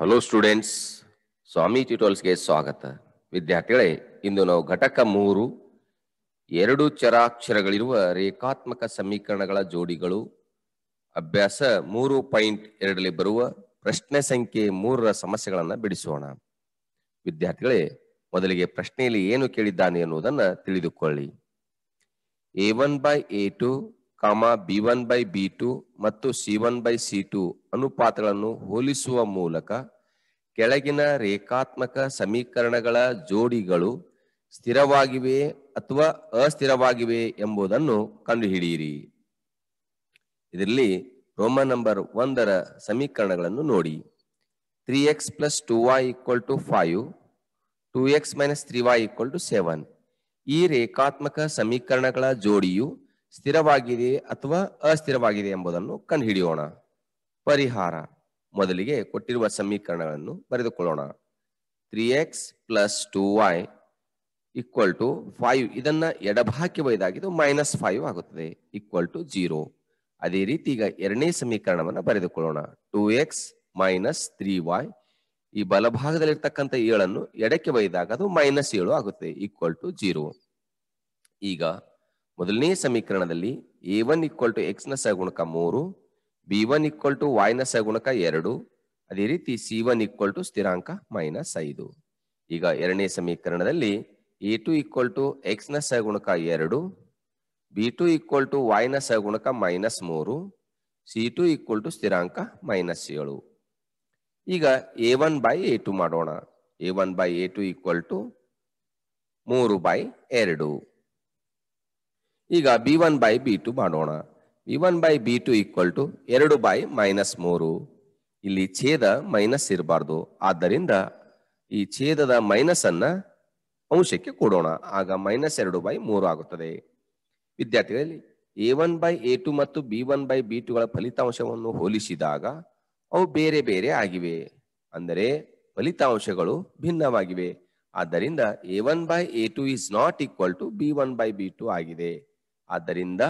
Hello students ಸ್ವಾಮಿ ಟ್ಯೂಟೋಲ್ಸ್ಗೆ ಸ್ವಾಗತ ವಿದ್ಯಾರ್ಥಿಗಳೇ ಇಂದು ನಾವು ಘಟಕ ಮೂರು ಎರಡು ಚರಾಕ್ಷರಗಳಿರುವ ರೇಖಾತ್ಮಕ ಸಮೀಕರಣಗಳ ಜೋಡಿಗಳು ಅಭ್ಯಾಸ ಮೂರು ಪಾಯಿಂಟ್ ಎರಡರಲ್ಲಿ ಬರುವ ಪ್ರಶ್ನೆ ಸಂಖ್ಯೆ ಮೂರರ ಸಮಸ್ಯೆಗಳನ್ನು ಬಿಡಿಸೋಣ ವಿದ್ಯಾರ್ಥಿಗಳೇ ಮೊದಲಿಗೆ ಪ್ರಶ್ನೆಯಲ್ಲಿ ಏನು ಕೇಳಿದ್ದಾನೆ ಎನ್ನುವುದನ್ನು ತಿಳಿದುಕೊಳ್ಳಿ A one by A two comma B one by B two ಮತ್ತು C one by C two ಅನುಪಾತಗಳನ್ನು ಹೋಲಿಸುವ ಮೂಲಕ ಕೆಳಗಿನ ರೇಖಾತ್ಮಕ ಸಮೀಕರಣಗಳ ಜೋಡಿಗಳು ಸ್ಥಿರವಾಗಿವೆ ಅಥವಾ ಅಸ್ಥಿರವಾಗಿವೆ ಎಂಬುದನ್ನು ಕಂಡುಹಿಡಿಯಿರಿ ಇದರಲ್ಲಿ ರೋಮ ನಂಬರ್ ಒಂದರ ಸಮೀಕರಣಗಳನ್ನು ನೋಡಿ three X plus two Y equal to five two X minus three Y equal to seven ಈ ರೇಖಾತ್ಮಕ ಸಮೀಕರಣಗಳ ಜೋಡಿಯು ಸ್ಥಿರವಾಗಿದೆ ಅಥವಾ ಅಸ್ಥಿರವಾಗಿದೆ ಎಂಬುದನ್ನು ಕಂಡುಹಿಡಿಯೋಣ ಪರಿಹಾರ ಮೊದಲಿಗೆ ಕೊಟ್ಟಿರುವ ಸಮೀಕರಣಗಳನ್ನು ಬರೆದುಕೊಳ್ಳೋಣ three X plus two Y equal to five ಇದನ್ನ ಎಡಭಾಗಕ್ಕೆ ಬೈದಾಗಿದ್ದು ಮೈನಸ್ ಫೈವ್ ಆಗುತ್ತದೆ ಈಕ್ವಲ್ ಟು ಜೀರೋ ಅದೇ ರೀತಿ ಈಗ ಎರಡನೇ ಸಮೀಕರಣವನ್ನು ಬರೆದುಕೊಳ್ಳೋಣ two X minus three Y ಈ ಬಲಭಾಗದಲ್ಲಿರ್ತಕ್ಕಂಥ ಏಳನ್ನು ಎಡಕ್ಕೆ ಬೈದಾಗ ಅದು ಮೈನಸ್ ಏಳು ಆಗುತ್ತೆ ಈಕ್ವಲ್ ಟು ಜೀರೋ ಈಗ ಮೊದಲನೇ ಸಮೀಕರಣದಲ್ಲಿ a one equal to x ನ ಸಗುಣಕ ಮೂರು b one equal to y ನ ಸಗುಣಕ ಎರಡು ಅದೇ ರೀತಿ ಸಿ ಒನ್ ಈಕ್ವಲ್ ಟು ಸ್ಥಿರಾಂಕ ಮೈನಸ್ ಐದು ಈಗ ಎರಡನೇ ಸಮೀಕರಣದಲ್ಲಿ a two equal to x ನ ಸಗುಣಕ ಎರಡು b two equal to y ನ ಸಗುಣಕ ಮೈನಸ್ ಮೂರು ಸಿ ಟು ಈಕ್ವಲ್ ಟು ಸ್ಥಿರಾಂಕ ಮೈನಸ್ ಏಳು ಈಗ a one by A two ಮಾಡೋಣ a one by A two equal to ಮೂರು ಬೈ ಎರಡು ಈಗ b one by B two ಮಾಡೋಣ b one by B two equal to ಎರಡು ಬೈ ಮೈನಸ್ ಮೂರು ಇಲ್ಲಿ ಛೇದ ಮೈನಸ್ ಇರಬಾರ್ದು ಆದ್ದರಿಂದ ಈ ಛೇದದ ಮೈನಸ್ ಅನ್ನ ಅಂಶಕ್ಕೆ ಕೊಡೋಣ ಆಗ ಮೈನಸ್ ಎರಡು ಬೈ ಮೂರು ಆಗುತ್ತದೆ ವಿದ್ಯಾರ್ಥಿಗಳಲ್ಲಿ a one by A two ಮತ್ತು ಬಿ ಒನ್ ಬೈ ಬಿ ಟುಗಳ ಫಲಿತಾಂಶವನ್ನು ಹೋಲಿಸಿದಾಗ ಅವು ಬೇರೆ ಬೇರೆ ಆಗಿವೆ ಅಂದರೆ ಫಲಿತಾಂಶಗಳು ಭಿನ್ನವಾಗಿವೆ ಆದ್ದರಿಂದ a one by A two is not equal to b one by B two ಆಗಿದೆ ಆದ್ದರಿಂದ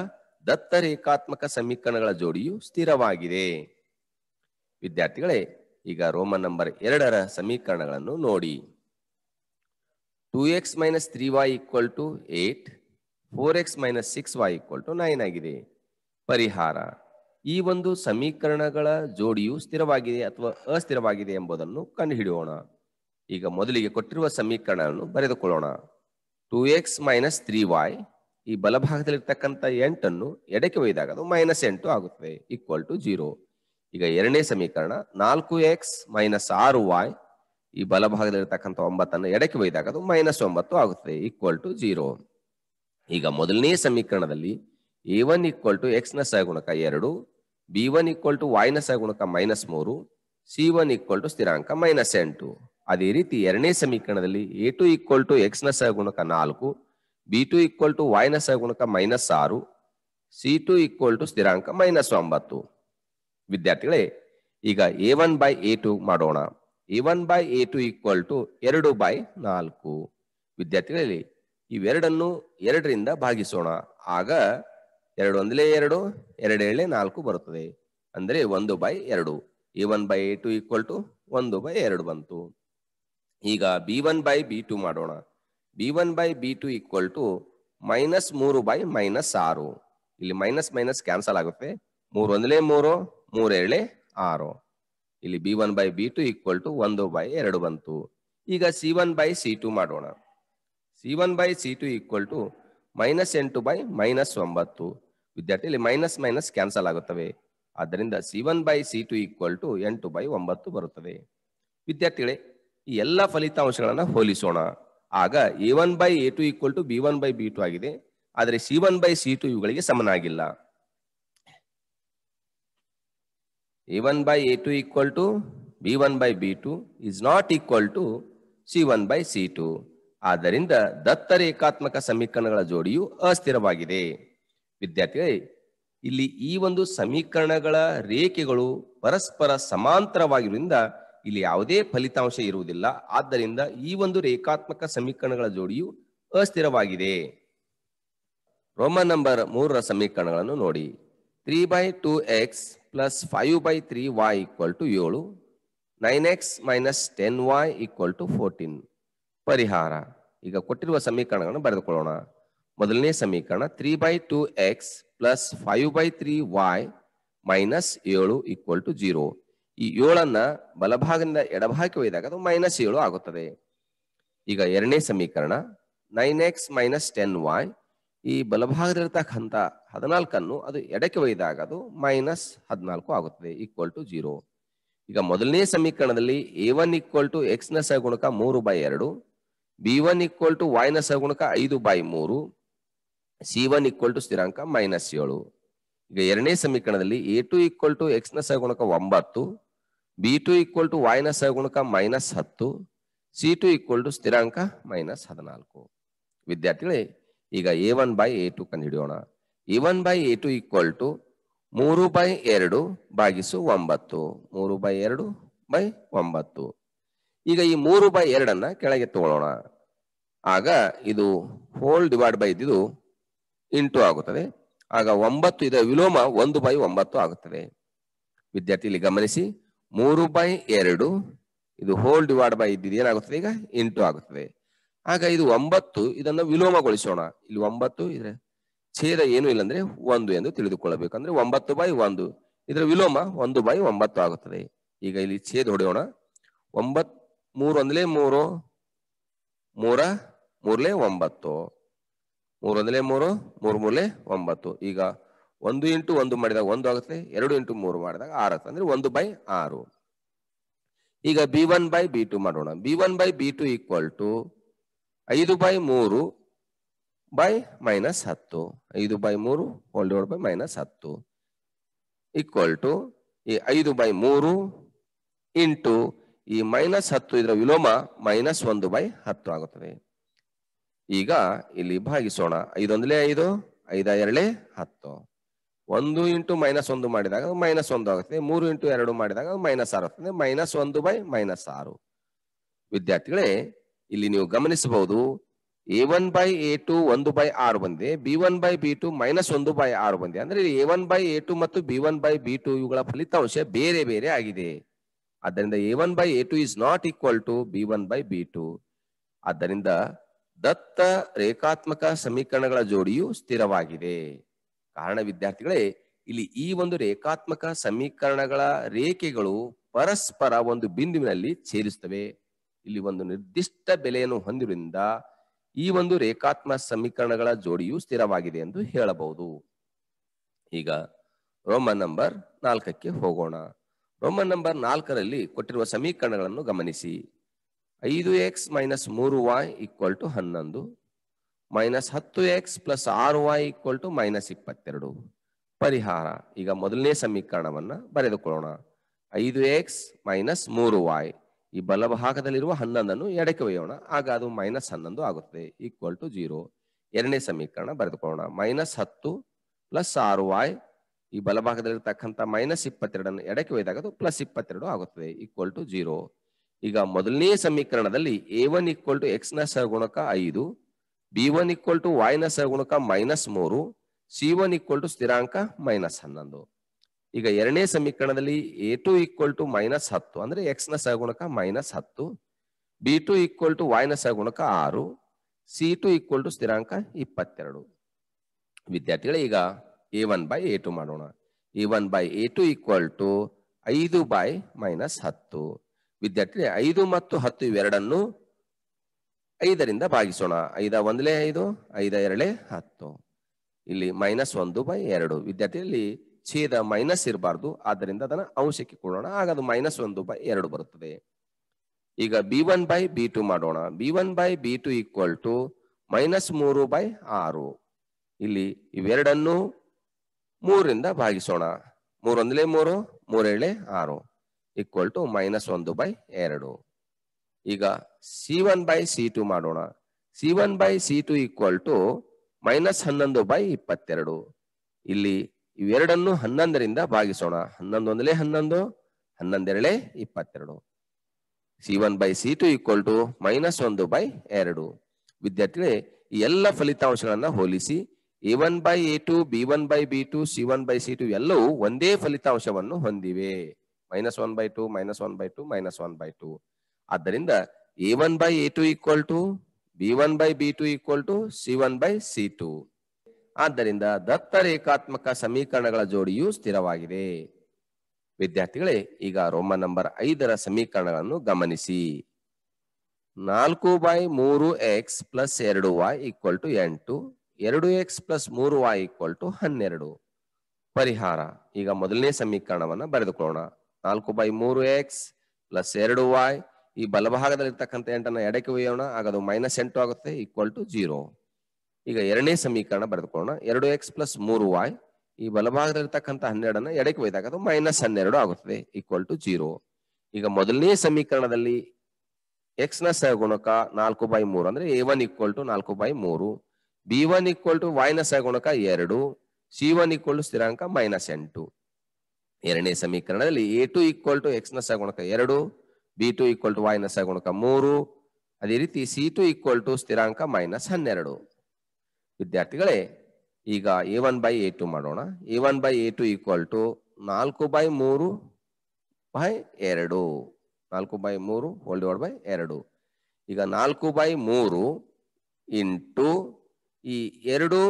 ದತ್ತ ರೇಖಾತ್ಮಕ ಸಮೀಕರಣಗಳ ಜೋಡಿಯು ಸ್ಥಿರವಾಗಿದೆ ವಿದ್ಯಾರ್ಥಿಗಳೇ ಈಗ ರೋಮನ್ ನಂಬರ್ ಎರಡರ ಸಮೀಕರಣಗಳನ್ನು ನೋಡಿ two X minus three Y equal to eight four x minus six y equal to nine ಆಗಿದೆ ಪರಿಹಾರ ಈ ಒಂದು ಸಮೀಕರಣಗಳ ಜೋಡಿಯು ಸ್ಥಿರವಾಗಿದೆ ಅಥವಾ ಅಸ್ಥಿರವಾಗಿದೆ ಎಂಬುದನ್ನು ಕಂಡುಹಿಡಿಯೋಣ ಈಗ ಮೊದಲಿಗೆ ಕೊಟ್ಟಿರುವ ಸಮೀಕರಣವನ್ನು ಬರೆದುಕೊಳ್ಳೋಣ two X minus three Y ಈ ಬಲಭಾಗದಲ್ಲಿರ್ತಕ್ಕಂಥ ಎಂಟನ್ನು ಎಡಕ್ಕೆ ಒಯ್ದಾಗ ಅದು ಮೈನಸ್ ಎಂಟು ಆಗುತ್ತದೆ ಈಕ್ವಲ್ ಟು ಜೀರೋ ಈಗ ಎರಡನೇ ಸಮೀಕರಣ ನಾಲ್ಕು ಎಕ್ಸ್ ಮೈನಸ್ ಆರು ವಾಯ್ ಈ ಬಲಭಾಗದಲ್ಲಿರ್ತಕ್ಕಂಥ ಒಂಬತ್ತನ್ನು ಎಡಕ್ಕೆ ಒಯ್ದಾಗ ಅದು ಮೈನಸ್ ಒಂಬತ್ತು ಆಗುತ್ತದೆ ಈಕ್ವಲ್ ಟು ಜೀರೋ ಈಗ ಮೊದಲನೇ ಸಮೀಕರಣದಲ್ಲಿ a one equal to x ನ ಸಹಗುಣಕ ಎರಡು b one equal to y ನ ಸಹಗುಣಕ ಮೈನಸ್ ಮೂರು ಸಿ ಒನ್ ಈಕ್ವಲ್ ಟು ಸ್ಥಿರಾಂಕ ಮೈನಸ್ ಎಂಟು ಅದೇ ರೀತಿ ಎರಡನೇ ಸಮೀಕರಣದಲ್ಲಿ a two equal to x ನ ಸಹಗುಣಕ ನಾಲ್ಕು ಬಿ ಟು ಈಕ್ವಲ್ ಟು ವೈನಸ್ ಗುಣಕ ಮೈನಸ್ ಆರು ಸಿ ಟು ಈಕ್ವಲ್ ಟು ಸ್ಥಿರಾಂಕ ಮೈನಸ್ ಒಂಬತ್ತು ವಿದ್ಯಾರ್ಥಿಗಳೇ ಈಗ a one by A two ಮಾಡೋಣ a one by A two equal to ಎರಡು ಬೈ ನಾಲ್ಕು ವಿದ್ಯಾರ್ಥಿಗಳಲ್ಲಿ ಇವೆರಡನ್ನು ಎರಡರಿಂದ ಭಾಗಿಸೋಣ ಆಗ ಎರಡು ಒಂದಲೇ ಎರಡು ಎರಡು ಏಳೆ ನಾಲ್ಕು ಬರುತ್ತದೆ ಅಂದರೆ ಒಂದು ಬೈ ಎರಡು a one by A two equal to ಒಂದು ಬೈ ಎರಡು ಬಂತು ಈಗ b one by B two ಮಾಡೋಣ b one by B two equal to minus ಮೂರು ಬೈ ಮೈನಸ್ ಆರು ಇಲ್ಲಿ ಮೈನಸ್ ಮೈನಸ್ ಕ್ಯಾನ್ಸಲ್ ಆಗುತ್ತೆ ಮೂರು ಒಂದಲೇ ಮೂರು ಮೂರೇಳೆ ಆರು ಇಲ್ಲಿ b one by B two equal to ಒಂದು ಬೈ ಎರಡು ಬಂತು ಈಗ c one by C two ಮಾಡೋಣ c one by C two equal to minus ಎಂಟು ಬೈ ಮೈನಸ್ ಒಂಬತ್ತು ವಿದ್ಯಾರ್ಥಿ ಇಲ್ಲಿ ಮೈನಸ್ ಮೈನಸ್ ಕ್ಯಾನ್ಸಲ್ ಆಗುತ್ತವೆ ಆದ್ದರಿಂದ c one by C two equal to ಎಂಟು ಬೈ ಒಂಬತ್ತು ಬರುತ್ತದೆ ವಿದ್ಯಾರ್ಥಿಗಳೇ ಈ ಎಲ್ಲ ಫಲಿತಾಂಶಗಳನ್ನು ಹೋಲಿಸೋಣ ಆಗ a one by A two equal to b one by B two ಆಗಿದೆ ಆದರೆ c one by C two ಇವುಗಳಿಗೆ ಸಮನಾಗಿಲ್ಲ a one by A two equal to b one by B two is not equal to c one by C two ಆದ್ದರಿಂದ ದತ್ತ ರೇಖಾತ್ಮಕ ಸಮೀಕರಣಗಳ ಜೋಡಿಯು ಅಸ್ಥಿರವಾಗಿದೆ ವಿದ್ಯಾರ್ಥಿಗಳೇ ಇಲ್ಲಿ ಈ ಒಂದು ಸಮೀಕರಣಗಳ ರೇಖೆಗಳು ಪರಸ್ಪರ ಸಮಾಂತರವಾಗಿರುವುದರಿಂದ ಇಲ್ಲಿ ಯಾವುದೇ ಫಲಿತಾಂಶ ಇರುವುದಿಲ್ಲ ಆದ್ದರಿಂದ ಈ ಒಂದು ರೇಖಾತ್ಮಕ ಸಮೀಕರಣಗಳ ಜೋಡಿಯು ಅಸ್ಥಿರವಾಗಿದೆ ರೋಮನ್ ನಂಬರ್ ಮೂರರ ಸಮೀಕರಣಗಳನ್ನು ನೋಡಿ three by two x plus five by three Y equal to ಏಳು nine x minus ten y equal to fourteen ಪರಿಹಾರ ಈಗ ಕೊಟ್ಟಿರುವ ಸಮೀಕರಣಗಳನ್ನು ಬರೆದುಕೊಳ್ಳೋಣ ಮೊದಲನೇ ಸಮೀಕರಣ three by two x plus five by three y minus ಏಳು ಈಕ್ವಲ್ ಟು ಜೀರೋ ಈ ಏಳನ್ನ ಬಲಭಾಗದಿಂದ ಎಡಭಾಗಕ್ಕೆ ಒಯ್ದಾಗ ಅದು ಮೈನಸ್ ಏಳು ಆಗುತ್ತದೆ ಈಗ ಎರಡನೇ ಸಮೀಕರಣ nine x minus ten y ಈ ಬಲಭಾಗದಲ್ಲಿರ್ತಕ್ಕಂಥ ಹದಿನಾಲ್ಕನ್ನು ಅದು ಎಡಕ್ಕೆ ಒಯ್ದಾಗ ಅದು ಮೈನಸ್ ಹದಿನಾಲ್ಕು ಆಗುತ್ತದೆ ಈಕ್ವಲ್ ಟು ಜೀರೋ ಈಗ ಮೊದಲನೇ ಸಮೀಕರಣದಲ್ಲಿ a one equal to x ನ ಸಗುಣಕ ಮೂರು ಬೈ ಎರಡು b one equal to y ನ ಸಗುಣಕ ಐದು ಬೈ ಮೂರು ಸಿ ಒನ್ ಈಕ್ವಲ್ ಟು ಸ್ಥಿರಾಂಕ ಮೈನಸ್ ಏಳು ಈಗ ಎರಡನೇ ಸಮೀಕರಣದಲ್ಲಿ a two equal to x ನ ಸಗುಣಕ ಒಂಬತ್ತು ಬಿ ಟು ಈಕ್ವಲ್ ಟು ವಾಯ್ನಸ್ ಗುಣಕ ಮೈನಸ್ ಹತ್ತು ಸಿ ಟು ಈಕ್ವಲ್ ಟು ಸ್ಥಿರಾಂಕ ಮೈನಸ್ ಹದಿನಾಲ್ಕು ವಿದ್ಯಾರ್ಥಿಗಳೇ ಈಗ a one by A two ಕಂಡು ಹಿಡಿಯೋಣ a one by A two equal to ಮೂರು ಬೈ ಎರಡು ಭಾಗಿಸು ಒಂಬತ್ತು ಮೂರು ಬೈ ಎರಡು ಬೈ ಒಂಬತ್ತು ಈಗ ಈ ಮೂರು ಬೈ ಎರಡನ್ನ ಕೆಳಗೆ ತಗೊಳ್ಳೋಣ ಆಗ ಇದು ಹೋಲ್ ಡಿವೈಡ್ ಬೈ ಇದು ಇಂಟು ಆಗುತ್ತದೆ ಆಗ ಒಂಬತ್ತು ಇದರ ವಿಲೋಮ ಒಂದು ಬೈ ಒಂಬತ್ತು ಆಗುತ್ತದೆ ವಿದ್ಯಾರ್ಥಿ ಇಲ್ಲಿ ಗಮನಿಸಿ ಮೂರು ಬೈ ಎರಡು ಇದು ಹೋಲ್ ಡಿವೈಡ್ ಬೈ ಇದ್ದಿದ್ದು ಏನಾಗುತ್ತದೆ ಈಗ ಎಂಟು ಆಗುತ್ತದೆ ಆಗ ಇದು ಒಂಬತ್ತು ಇದನ್ನು ವಿಲೋಮಗೊಳಿಸೋಣ ಇಲ್ಲಿ ಒಂಬತ್ತು ಇದ್ರ ಛೇದ ಏನು ಇಲ್ಲ ಅಂದ್ರೆ ಒಂದು ಎಂದು ತಿಳಿದುಕೊಳ್ಳಬೇಕು ಅಂದ್ರೆ ಒಂಬತ್ತು ಬೈ ಒಂದು ಇದರ ವಿಲೋಮ ಒಂದು ಬೈ ಒಂಬತ್ತು ಆಗುತ್ತದೆ ಈಗ ಇಲ್ಲಿ ಛೇದ ಹೊಡೆಯೋಣ ಒಂಬತ್ ಮೂರು ಮೂರು ಮೂರ ಮೂರ್ಲೆ ಒಂಬತ್ತು ಮೂರೊಂದಲೇ ಮೂರು ಮೂರ್ ಮೂರ್ಲೆ ಒಂಬತ್ತು ಈಗ ಒಂದು ಇಂಟು ಒಂದು ಮಾಡಿದಾಗ ಒಂದು ಆಗುತ್ತೆ ಎರಡು ಇಂಟು ಮೂರು ಮಾಡಿದಾಗ ಆರು ಆಗುತ್ತೆ ಅಂದ್ರೆ ಒಂದು ಬೈ ಆರು ಈಗ b one by B two ಮಾಡೋಣ b one by B two equal to ಐದು ಬೈ ಮೂರು ಬೈ ಮೈನಸ್ ಹತ್ತು ಐದು ಬೈ ಮೂರು ಹೋಲ್ಡ್ ಬೈ ಮೈನಸ್ ಹತ್ತು ಈಕ್ವಲ್ ಟು ಈ ಐದು ಬೈ ಮೂರು ಇಂಟು ಈ ಮೈನಸ್ ಹತ್ತು ಇದರ ವಿಲೋಮ ಮೈನಸ್ ಒಂದು ಬೈ ಹತ್ತು ಆಗುತ್ತದೆ ಈಗ ಇಲ್ಲಿ ಭಾಗಿಸೋಣ ಐದೊಂದಲೇ ಐದು ಐದ ಎರಡೇ ಹತ್ತು ಒಂದು ಇಂಟು ಮೈನಸ್ ಒಂದು ಮಾಡಿದಾಗ ಮೈನಸ್ ಒಂದು ಆಗುತ್ತದೆ ಮೂರು ಇಂಟು ಎರಡು ಮಾಡಿದಾಗ ಮೈನಸ್ ಆರು ಆಗ್ತದೆ ಮೈನಸ್ ಒಂದು ಬೈ ಮೈನಸ್ ಆರು ವಿದ್ಯಾರ್ಥಿಗಳೇ ಇಲ್ಲಿ ನೀವು ಗಮನಿಸಬಹುದು a one by A two ಒಂದು ಬೈ ಆರು ಬಂದಿದೆ b one by B two minus ಒಂದು ಬೈ ಆರು ಬಂದಿದೆ ಅಂದ್ರೆ a one by A two ಮತ್ತು b one by B two ಇವುಗಳ ಫಲಿತಾಂಶ ಬೇರೆ ಬೇರೆ ಆಗಿದೆ ಆದ್ದರಿಂದ a one by A two is not equal to b one by B two ಆದ್ದರಿಂದ ದತ್ತ ರೇಖಾತ್ಮಕ ಸಮೀಕರಣಗಳ ಜೋಡಿಯು ಸ್ಥಿರವಾಗಿದೆ ಕಾರಣ ವಿದ್ಯಾರ್ಥಿಗಳೇ ಇಲ್ಲಿ ಈ ಒಂದು ರೇಖಾತ್ಮಕ ಸಮೀಕರಣಗಳ ರೇಖೆಗಳು ಪರಸ್ಪರ ಒಂದು ಬಿಂದುವಿನಲ್ಲಿ ಸೇರಿಸುತ್ತವೆ ಇಲ್ಲಿ ಒಂದು ನಿರ್ದಿಷ್ಟ ಬೆಲೆಯನ್ನು ಹೊಂದಿರುವುದರಿಂದ ಈ ಒಂದು ರೇಖಾತ್ಮಕ ಸಮೀಕರಣಗಳ ಜೋಡಿಯು ಸ್ಥಿರವಾಗಿದೆ ಎಂದು ಹೇಳಬಹುದು ಈಗ ರೋಮನ್ ನಂಬರ್ ನಾಲ್ಕಕ್ಕೆ ಹೋಗೋಣ ರೋಮನ್ ನಂಬರ್ ನಾಲ್ಕರಲ್ಲಿ ಕೊಟ್ಟಿರುವ ಸಮೀಕರಣಗಳನ್ನು ಗಮನಿಸಿ ಐದು ಎಕ್ಸ್ ಮೈನಸ್ ಮೂರು ವಾಯ್ ಈಕ್ವಲ್ ಟು ಹನ್ನೊಂದು ಮೈನಸ್ ಹತ್ತು ಎಕ್ಸ್ ಪ್ಲಸ್ ಆರು ವೈ ಈಕ್ವಲ್ ಟು ಮೈನಸ್ ಇಪ್ಪತ್ತೆರಡು ಪರಿಹಾರ ಈಗ ಮೊದಲನೇ ಸಮೀಕರಣವನ್ನು ಬರೆದುಕೊಳ್ಳೋಣ ಐದು ಎಕ್ಸ್ ಮೈನಸ್ ಮೂರು ವಾಯ್ ಈ ಬಲಭಾಗದಲ್ಲಿರುವ ಹನ್ನೊಂದನ್ನು ಎಡಕ್ಕೆ ಒಯ್ಯೋಣ ಆಗ ಅದು ಮೈನಸ್ ಹನ್ನೊಂದು ಆಗುತ್ತದೆ ಈಕ್ವಲ್ ಟು ಜೀರೋ ಎರಡನೇ ಸಮೀಕರಣ ಬರೆದುಕೊಳ್ಳೋಣ ಮೈನಸ್ ಹತ್ತು ಪ್ಲಸ್ ಆರು ವೈ ಈ ಬಲಭಾಗದಲ್ಲಿರ್ತಕ್ಕಂಥ ಮೈನಸ್ ಇಪ್ಪತ್ತೆರಡನ್ನು ಎಡಕ್ಕೆ ಒಯ್ದಾಗ ಅದು ಪ್ಲಸ್ ಇಪ್ಪತ್ತೆರಡು ಆಗುತ್ತದೆ ಈಕ್ವಲ್ ಟು ಜೀರೋ ಈಗ ಮೊದಲನೇ ಸಮೀಕರಣದಲ್ಲಿ ಎ ಒನ್ ಈಕ್ವಲ್ ಟು ಎಕ್ಸ್ನ ಸರ್ಗುಣಕ ಐದು ಬಿ ಒನ್ ಈಕ್ವಲ್ ಟು ವಾಯ್ನ ಸಗುಣಕ ಮೈನಸ್ ಮೂರು ಸಿ ಒನ್ ಈಕ್ವಲ್ ಟು ಸ್ಥಿರಾಂಕ ಮೈನಸ್ ಹನ್ನೊಂದು ಈಗ ಎರಡನೇ ಸಮೀಕರಣದಲ್ಲಿ a two equal to minus ಹತ್ತು ಅಂದ್ರೆ ಎಕ್ಸ್ ನ ಸಗುಣಕ ಮೈನಸ್ ಹತ್ತು ಬಿ ಟು ಈಕ್ವಲ್ ಟು ವಾಯ್ನ ಸಗುಣಕ ಆರು ಸಿ ಟು ಈಕ್ವಲ್ ಟು ಸ್ಥಿರಾಂಕ ಇಪ್ಪತ್ತೆರಡು ವಿದ್ಯಾರ್ಥಿಗಳೇ ಈಗ a one by A two ಮಾಡೋಣ a one by A two equal to ಐದು ಬೈ ಮೈನಸ್ ಹತ್ತು ವಿದ್ಯಾರ್ಥಿ ಐದು ಮತ್ತು ಹತ್ತು ಇವೆರಡನ್ನು ಐದರಿಂದ ಭಾಗಿಸೋಣ ಐದ ಒಂದಲೇ ಐದು ಐದ ಎರಡೇ ಹತ್ತು ಇಲ್ಲಿ ಮೈನಸ್ ಒಂದು ಬೈ ಎರಡು ವಿದ್ಯಾರ್ಥಿಯಲ್ಲಿ ಛೇದ ಮೈನಸ್ ಇರಬಾರ್ದು ಆದ್ದರಿಂದ ಅದನ್ನು ಅಂಶಕ್ಕೆ ಕೊಡೋಣ ಆಗ ಅದು ಮೈನಸ್ ಒಂದು ಬೈ ಎರಡು ಬರುತ್ತದೆ ಈಗ b one by B two ಮಾಡೋಣ b one by B two equal to minus ಮೂರು ಬೈ ಆರು ಇಲ್ಲಿ ಇವೆರಡನ್ನು ಮೂರರಿಂದ ಭಾಗಿಸೋಣ ಮೂರೊಂದಲೇ ಮೂರು ಮೂರೇಳೆ ಆರು ಈಕ್ವಲ್ ಟು ಮೈನಸ್ ಒಂದು ಬೈ ಎರಡು ಈಗ c one by C two ಮಾಡೋಣ c one by C two equal to minus ಹನ್ನೊಂದು ಬೈ ಇಪ್ಪತ್ತೆರಡು ಇಲ್ಲಿ ಇವೆರಡನ್ನು ಹನ್ನೊಂದರಿಂದ ಭಾಗಿಸೋಣ ಹನ್ನೊಂದು ಹನ್ನೊಂದು ಹನ್ನೊಂದೆರಡೇ ಇಪ್ಪತ್ತೆರಡು c one by C two equal to minus ಒಂದು ಬೈ ಎರಡು ವಿದ್ಯಾರ್ಥಿಗಳೇ ಈ ಎಲ್ಲ ಫಲಿತಾಂಶಗಳನ್ನ ಹೋಲಿಸಿ a one by A two b one by B two c one by C two ಎಲ್ಲವೂ ಒಂದೇ ಫಲಿತಾಂಶವನ್ನು ಹೊಂದಿವೆ minus one by two minus one by two minus one by two ಆದ್ದರಿಂದ A1 by A2 equal to B1 by B2 equal to C1 by C2. ಆದ್ದರಿಂದ ದತ್ತ ರೇಖಾತ್ಮಕ ಸಮೀಕರಣಗಳ ಜೋಡಿಯು ಸ್ಥಿರವಾಗಿದೆ ವಿದ್ಯಾರ್ಥಿಗಳೇ ಈಗ ರೋಮ ನಂಬರ್ ಐದರ ಸಮೀಕರಣಗಳನ್ನು ಗಮನಿಸಿ ನಾಲ್ಕು ಬೈ ಮೂರು ಎಕ್ಸ್ ಪ್ಲಸ್ ಎರಡು ವೈ ಈಕ್ವಲ್ ಟು ಎಂಟು ಎರಡು ಎಕ್ಸ್ ಪ್ಲಸ್ ಮೂರು ವೈ ಈಕ್ವಲ್ ಟು ಹನ್ನೆರಡು ಪರಿಹಾರ ಈಗ ಮೊದಲನೇ ಸಮೀಕರಣವನ್ನು ಬರೆದುಕೊಳ್ಳೋಣ ನಾಲ್ಕು ಬೈ ಮೂರು ಎಕ್ಸ್ ಪ್ಲಸ್ ಎರಡು ವೈ ಈ ಬಲಭಾಗದಲ್ಲಿ ಇರ್ತಕ್ಕಂಥ ಎಂಟನ್ನು ಎಡಕ್ಕೆ ಒಯ್ಯೋಣ ಆಗ ಅದು ಮೈನಸ್ ಎಂಟು ಆಗುತ್ತೆ ಈಕ್ವಲ್ ಟು ಜೀರೋ ಈಗ ಎರಡನೇ ಸಮೀಕರಣ ಬರೆದುಕೊಳ್ಳೋಣ ಎರಡು ಎಕ್ಸ್ ಪ್ಲಸ್ ಮೂರು ವೈ ಈ ಬಲಭಾಗದಲ್ಲಿರ್ತಕ್ಕಂಥ ಹನ್ನೆರಡನ್ನು ಎಡಕ್ಕೆ ಒಯ್ದಾಗ ಅದು ಮೈನಸ್ ಹನ್ನೆರಡು ಆಗುತ್ತದೆ ಈಕ್ವಲ್ ಟು ಜೀರೋ ಈಗ ಮೊದಲನೇ ಸಮೀಕರಣದಲ್ಲಿ ಎಕ್ಸ್ ನ ಸಹಗುಣಕ ನಾಲ್ಕು ಬೈ ಮೂರು ಅಂದ್ರೆ ಎ ಒನ್ ಈಕ್ವಲ್ ಟು ನಾಲ್ಕು ಬೈ ಮೂರು b one equal to y ನ ಸಹಗುಣಕ ಎರಡು ಸಿ ಒನ್ ಈಕ್ವಲ್ ಟು ಸ್ಥಿರಾಂಕ ಮೈನಸ್ ಎಂಟು ಎರಡನೇ ಸಮೀಕರಣದಲ್ಲಿ a two equal to x ನ ಸಹಗುಣಕ ಎರಡು ಬಿ ಟು ಈಕ್ವಲ್ ಟು ವೈನಸ್ ಗುಣಕ ಮೂರು ಅದೇ ರೀತಿ ಸಿ ಟು ಈಕ್ವಲ್ ಟು ಸ್ಥಿರಾಂಕ ಮೈನಸ್ ಹನ್ನೆರಡು ವಿದ್ಯಾರ್ಥಿಗಳೇ ಈಗ a one by A two ಮಾಡೋಣ a one by A two equal to ನಾಲ್ಕು ಬೈ ಮೂರು ಬೈ ಎರಡು ನಾಲ್ಕು ಬೈ ಮೂರು ಹೋಲ್ಡ್ ಬೈ ಎರಡು ಈಗ ನಾಲ್ಕು ಬೈ ಮೂರು ಇಂಟು ಈ ಎರಡು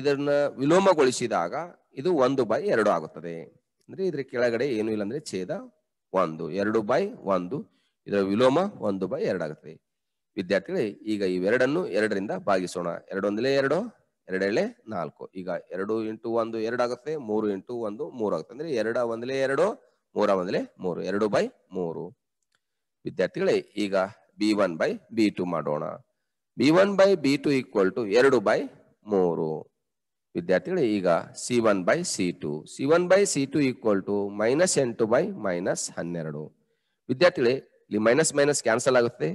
ಇದನ್ನ ವಿಲೋಮಗೊಳಿಸಿದಾಗ ಇದು ಒಂದು ಬೈ ಎರಡು ಆಗುತ್ತದೆ ಅಂದ್ರೆ ಇದ್ರ ಕೆಳಗಡೆ ಏನು ಇಲ್ಲ ಅಂದ್ರೆ ಛೇದ ಒಂದು ಎರಡು ಬೈ ಒಂದು ಇದರ ವಿಲೋಮ ಒಂದು ಬೈ ಎರಡಾಗುತ್ತದೆ ವಿದ್ಯಾರ್ಥಿಗಳೇ ಈಗ ಇವೆರಡನ್ನು ಎರಡರಿಂದ ಭಾಗಿಸೋಣ ಎರಡು ಒಂದಲೆ ಎರಡು ಎರಡೆಲೆ ನಾಲ್ಕು ಈಗ ಎರಡು ಇಂಟು ಒಂದು ಎರಡಾಗುತ್ತೆ ಮೂರು ಇಂಟು ಒಂದು ಮೂರು ಆಗುತ್ತೆ ಅಂದ್ರೆ ಎರಡ ಒಂದಲೆ ಎರಡು ಮೂರ ಒಂದಲೆ ಮೂರು ಎರಡು ಬೈ ಮೂರು ವಿದ್ಯಾರ್ಥಿಗಳೇ ಈಗ b one by B two ಮಾಡೋಣ b one by B two equal to ಎರಡು ಬೈ ಮೂರು ವಿದ್ಯಾರ್ಥಿಗಳೇ ಈಗ c one by C two c one by C two equal to minus ಎಂಟು ಬೈ ಮೈನಸ್ ಹನ್ನೆರಡು ವಿದ್ಯಾರ್ಥಿಗಳೇ ಇಲ್ಲಿ ಮೈನಸ್ ಮೈನಸ್ ಕ್ಯಾನ್ಸಲ್ ಆಗುತ್ತೆ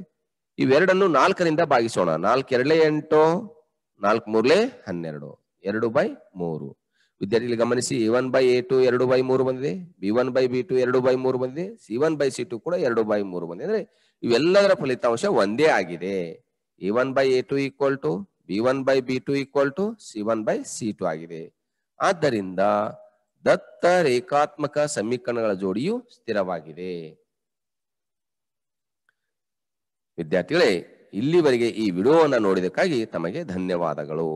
ಇವೆರಡನ್ನು ನಾಲ್ಕರಿಂದ ಭಾಗಿಸೋಣ ನಾಲ್ಕು ಎರಡೇ ಎಂಟು ನಾಲ್ಕು ಮೂರ್ಲೆ ಹನ್ನೆರಡು ಎರಡು ಬೈ ಮೂರು ವಿದ್ಯಾರ್ಥಿಗಳು ಗಮನಿಸಿ a one by A two ಎರಡು ಬೈ ಮೂರು ಬಂದಿದೆ b one by B two ಎರಡು ಬೈ ಮೂರು ಬಂದಿದೆ c one by C two ಕೂಡ ಎರಡು ಬೈ ಮೂರು ಬಂದಿದೆ ಅಂದ್ರೆ ಇವೆಲ್ಲದರ ಫಲಿತಾಂಶ ಒಂದೇ ಆಗಿದೆ a one by A two equal to b one by B two equal to c one by C two ಆಗಿದೆ ಆದ್ದರಿಂದ ದತ್ತ ರೇಖಾತ್ಮಕ ಸಮೀಕರಣಗಳ ಜೋಡಿಯು ಸ್ಥಿರವಾಗಿದೆ ವಿದ್ಯಾರ್ಥಿಗಳೇ ಇಲ್ಲಿವರೆಗೆ ಈ ವಿಡಿಯೋವನ್ನು ನೋಡಿದಕ್ಕಾಗಿ ತಮಗೆ ಧನ್ಯವಾದಗಳು